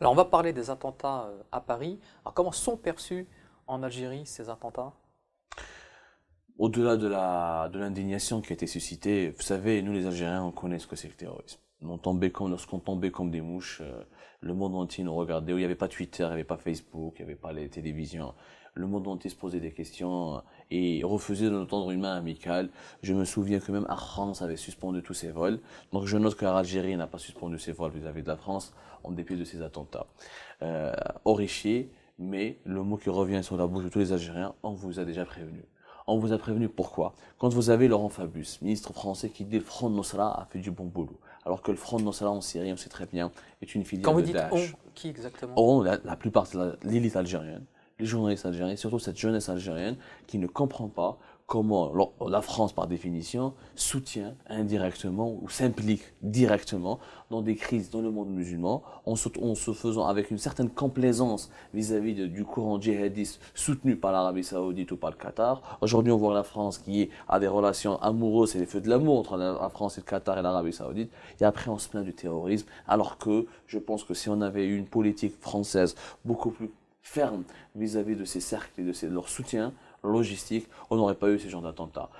Alors on va parler des attentats euh, à Paris. Alors comment sont perçus en Algérie ces attentats Au-delà de l'indignation qui a été suscitée, vous savez, nous les Algériens, on connaît ce que c'est le terrorisme lorsqu'on tombait comme des mouches, euh, le monde entier nous regardait. Il n'y avait pas Twitter, il n'y avait pas Facebook, il n'y avait pas les télévisions. Le monde entier se posait des questions euh, et refusait de nous tendre une main amicale. Je me souviens que même à France avait suspendu tous ses vols. Donc je note que l'Algérie n'a pas suspendu ses vols vis-à-vis de la France en dépit de ces attentats. Euh, mais le mot qui revient sur la bouche de tous les Algériens, on vous a déjà prévenu. On vous a prévenu pourquoi. Quand vous avez Laurent Fabius, ministre français, qui dit le Front de a fait du bon boulot, alors que le Front de Nosra en Syrie, on sait très bien, est une filiale Quand vous dites on, qui exactement la, plupart, de l'élite algérienne, les journalistes algériens, surtout cette jeunesse algérienne qui ne comprend pas comment la France, par définition, soutient indirectement ou s'implique directement dans des crises dans le monde musulman, en se, faisant avec une certaine complaisance vis-à-vis du courant djihadiste soutenu par l'Arabie saoudite ou par le Qatar. Aujourd'hui, on voit la France qui a des relations amoureuses, et les feux de l'amour entre la France et le Qatar et l'Arabie saoudite, et après on se plaint du terrorisme, alors que je pense que si on avait eu une politique française beaucoup plus ferme vis-à-vis de ces cercles et de, leur soutien logistique, on n'aurait pas eu ce genre d'attentats.